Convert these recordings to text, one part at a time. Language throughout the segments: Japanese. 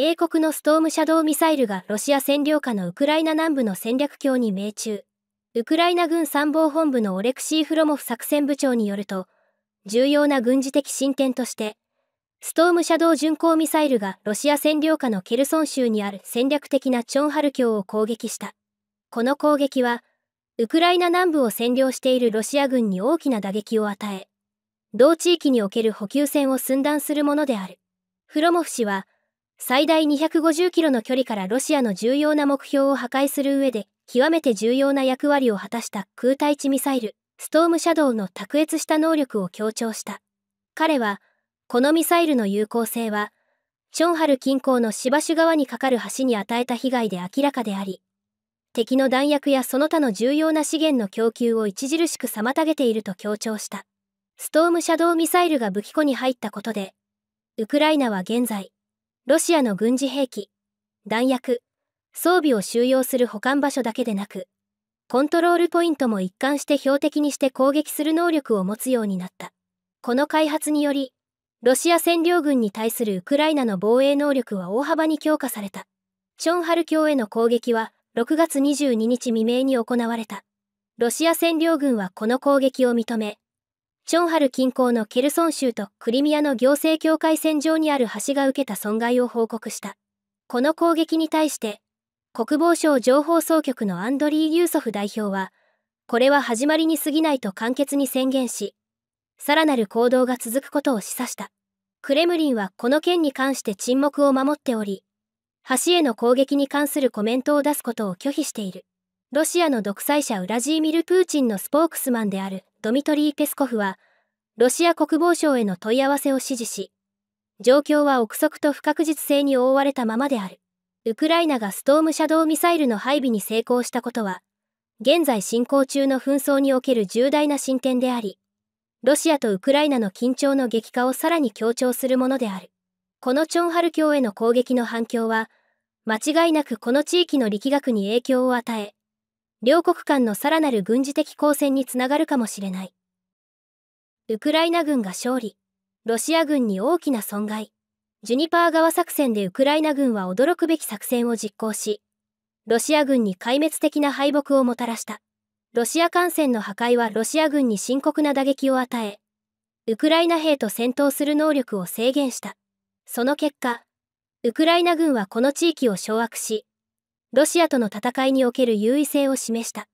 英国のストームシャドーミサイルがロシア占領下のウクライナ南部の戦略橋に命中。ウクライナ軍参謀本部のオレクシー・フロモフ作戦部長によると、重要な軍事的進展として、ストームシャドウ巡航ミサイルがロシア占領下のケルソン州にある戦略的なチョンハル橋を攻撃した。この攻撃は、ウクライナ南部を占領しているロシア軍に大きな打撃を与え、同地域における補給線を寸断するものである。フロモフ氏は、最大250キロの距離からロシアの重要な目標を破壊する上で、極めて重要な役割を果たした空対地ミサイル、ストームシャドウの卓越した能力を強調した。彼は、このミサイルの有効性は、チョンハル近郊のシバシュ川に架かる橋に与えた被害で明らかであり、敵の弾薬やその他の重要な資源の供給を著しく妨げていると強調した。ストームシャドウミサイルが武器庫に入ったことで、ウクライナは現在、ロシアの軍事兵器、弾薬、装備を収容する保管場所だけでなく、コントロールポイントも一貫して標的にして攻撃する能力を持つようになった。この開発により、ロシア占領軍に対するウクライナの防衛能力は大幅に強化された。チョンハル峡への攻撃は6月22日未明に行われた。ロシア占領軍はこの攻撃を認め、チョンハル近郊のケルソン州とクリミアの行政境界線上にある橋が受けた損害を報告した。この攻撃に対して、国防省情報総局のアンドリー・ユーソフ代表は、これは始まりに過ぎないと簡潔に宣言し、さらなる行動が続くことを示唆した。クレムリンはこの件に関して沈黙を守っており、橋への攻撃に関するコメントを出すことを拒否している。ロシアの独裁者ウラジーミル・プーチンのスポークスマンであるドミトリー・ペスコフは、ロシア国防省への問い合わせを指示し、状況は憶測と不確実性に覆われたままである。ウクライナがストームシャドーミサイルの配備に成功したことは、現在進行中の紛争における重大な進展であり、ロシアとウクライナの緊張の激化をさらに強調するものである。このチョンハル橋への攻撃の反響は、間違いなくこの地域の力学に影響を与え、両国間のさらなる軍事的交戦につながるかもしれない。ウクライナ軍が勝利、ロシア軍に大きな損害。ジュニパー川作戦でウクライナ軍は驚くべき作戦を実行し、ロシア軍に壊滅的な敗北をもたらした。ロシア艦船の破壊はロシア軍に深刻な打撃を与え、ウクライナ兵と戦闘する能力を制限した。その結果、ウクライナ軍はこの地域を掌握し、ロシアとの戦いにおける優位性を示した。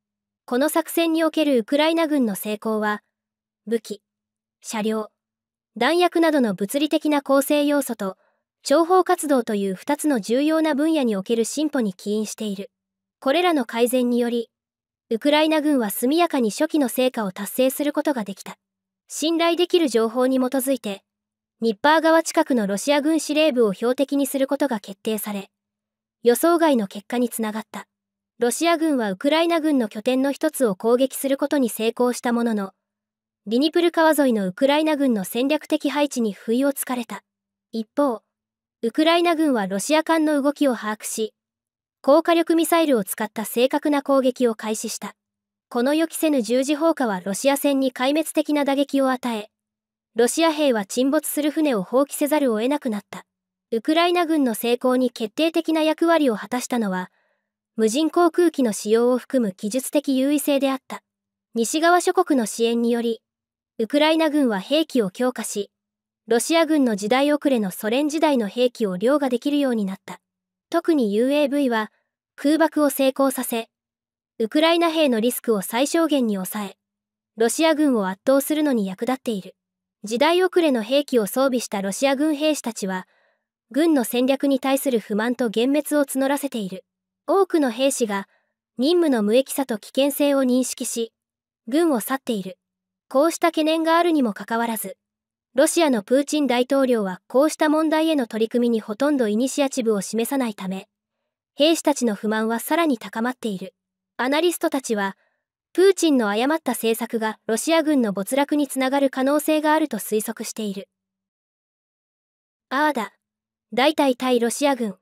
この作戦におけるウクライナ軍の成功は、武器、車両、弾薬などの物理的な構成要素と、諜報活動という2つの重要な分野における進歩に起因している。これらの改善により、ウクライナ軍は速やかに初期の成果を達成することができた。信頼できる情報に基づいて、ニッパー側近くのロシア軍司令部を標的にすることが決定され、予想外の結果につながったロシア軍はウクライナ軍の拠点の一つを攻撃することに成功したもののディニプル川沿いのウクライナ軍の戦略的配置に不意をつかれた一方ウクライナ軍はロシア艦の動きを把握し高火力ミサイルを使った正確な攻撃を開始したこの予期せぬ十字砲火はロシア船に壊滅的な打撃を与えロシア兵は沈没する船を放棄せざるを得なくなったウクライナ軍の成功に決定的な役割を果たしたのは、無人航空機の使用を含む技術的優位性であった。西側諸国の支援により、ウクライナ軍は兵器を強化し、ロシア軍の時代遅れのソ連時代の兵器を凌駕できるようになった。特に UAV は空爆を成功させ、ウクライナ兵のリスクを最小限に抑え、ロシア軍を圧倒するのに役立っている。時代遅れの兵器を装備したロシア軍兵士たちは、軍の戦略に対する不満と幻滅を募らせている。多くの兵士が任務の無益さと危険性を認識し、軍を去っている。こうした懸念があるにもかかわらず、ロシアのプーチン大統領はこうした問題への取り組みにほとんどイニシアチブを示さないため、兵士たちの不満はさらに高まっている。アナリストたちは、プーチンの誤った政策がロシア軍の没落につながる可能性があると推測している。ああだ、大隊対ロシア軍、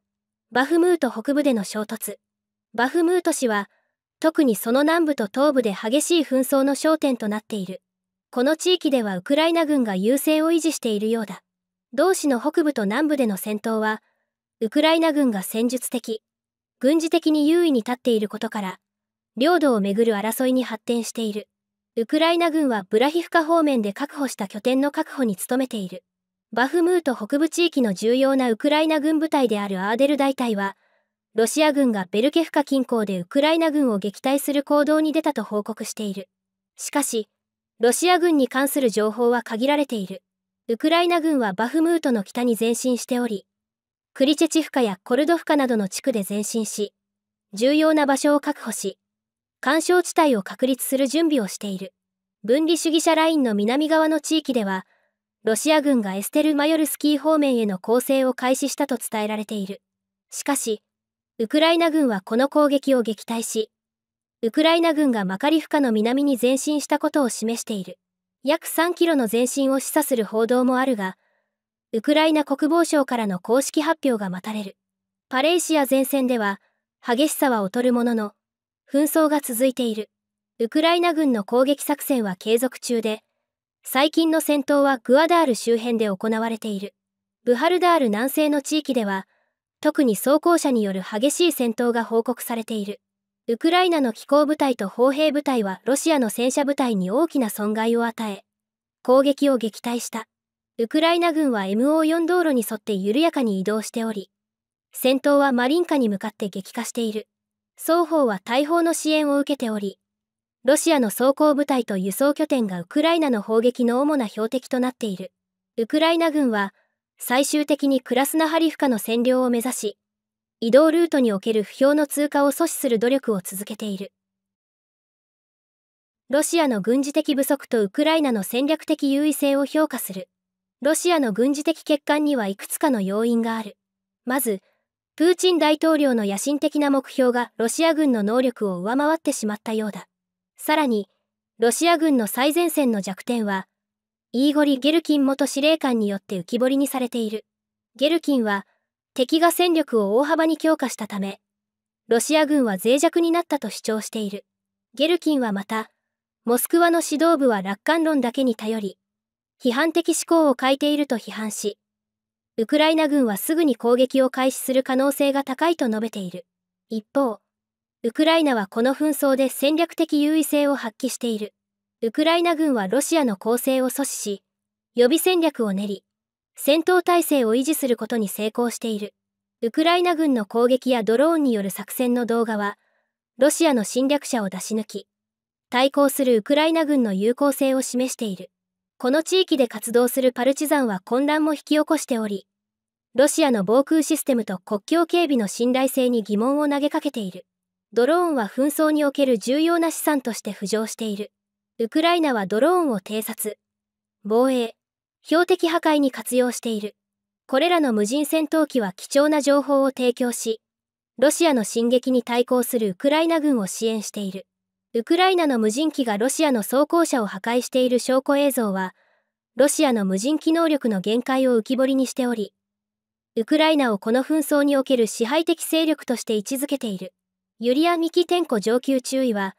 バフムート北部での衝突。バフムート市は、特にその南部と東部で激しい紛争の焦点となっている。この地域ではウクライナ軍が優勢を維持しているようだ。同市の北部と南部での戦闘は、ウクライナ軍が戦術的、軍事的に優位に立っていることから、領土をめぐる争いに発展している。ウクライナ軍はブラヒフカ方面で確保した拠点の確保に努めている。バフムート北部地域の重要なウクライナ軍部隊であるアーデル大隊は、ロシア軍がベルケフカ近郊でウクライナ軍を撃退する行動に出たと報告している。しかし、ロシア軍に関する情報は限られている。ウクライナ軍はバフムートの北に前進しており、クリチェチフカやコルドフカなどの地区で前進し、重要な場所を確保し、干渉地帯を確立する準備をしている。分離主義者ラインの南側の地域では、ロシア軍がエステル・マヨルスキー方面への攻勢を開始したと伝えられている。しかし、ウクライナ軍はこの攻撃を撃退し、ウクライナ軍がマカリフカの南に前進したことを示している。約3キロの前進を示唆する報道もあるが、ウクライナ国防省からの公式発表が待たれる。パレイシア前線では、激しさは劣るものの、紛争が続いている。ウクライナ軍の攻撃作戦は継続中で、最近の戦闘はグアダール周辺で行われている。ブハルダール南西の地域では、特に装甲車による激しい戦闘が報告されている。ウクライナの機構部隊と砲兵部隊はロシアの戦車部隊に大きな損害を与え、攻撃を撃退した。ウクライナ軍は MO4 道路に沿って緩やかに移動しており、戦闘はマリンカに向かって激化している。双方は大砲の支援を受けており、ロシアの装甲部隊と輸送拠点がウクライナの砲撃の主な標的となっている。ウクライナ軍は、最終的にクラスナハリフカの占領を目指し、移動ルートにおける不評の通過を阻止する努力を続けている。ロシアの軍事的不足とウクライナの戦略的優位性を評価する。ロシアの軍事的欠陥にはいくつかの要因がある。まず、プーチン大統領の野心的な目標がロシア軍の能力を上回ってしまったようだ。さらに、ロシア軍の最前線の弱点は、イーゴリ・ゲルキン元司令官によって浮き彫りにされている。ゲルキンは、敵が戦力を大幅に強化したため、ロシア軍は脆弱になったと主張している。ゲルキンはまた、モスクワの指導部は楽観論だけに頼り、批判的思考を欠いていると批判し、ウクライナ軍はすぐに攻撃を開始する可能性が高いと述べている。一方、ウクライナはこの紛争で戦略的優位性を発揮している。ウクライナ軍はロシアの攻勢を阻止し、予備戦略を練り、戦闘態勢を維持することに成功している。ウクライナ軍の攻撃やドローンによる作戦の動画は、ロシアの侵略者を出し抜き、対抗するウクライナ軍の有効性を示している。この地域で活動するパルチザンは混乱も引き起こしており、ロシアの防空システムと国境警備の信頼性に疑問を投げかけている。ドローンは紛争における重要な資産として浮上している。ウクライナはドローンを偵察、防衛、標的破壊に活用している。これらの無人戦闘機は貴重な情報を提供し、ロシアの進撃に対抗するウクライナ軍を支援している。ウクライナの無人機がロシアの装甲車を破壊している証拠映像は、ロシアの無人機能力の限界を浮き彫りにしており、ウクライナをこの紛争における支配的勢力として位置づけている。ユリア・ミキテンコ上級中尉は、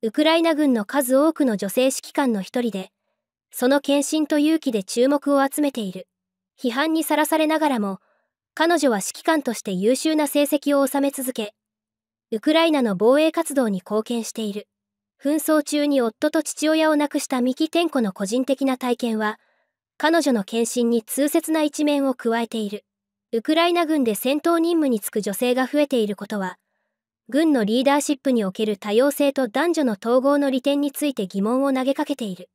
ウクライナ軍の数多くの女性指揮官の一人で、その献身と勇気で注目を集めている。批判にさらされながらも、彼女は指揮官として優秀な成績を収め続け、ウクライナの防衛活動に貢献している。紛争中に夫と父親を亡くしたミキテンコの個人的な体験は、彼女の献身に痛切な一面を加えている。ウクライナ軍で戦闘任務に就く女性が増えていることは、軍のリーダーシップにおける多様性と男女の統合の利点について疑問を投げかけている。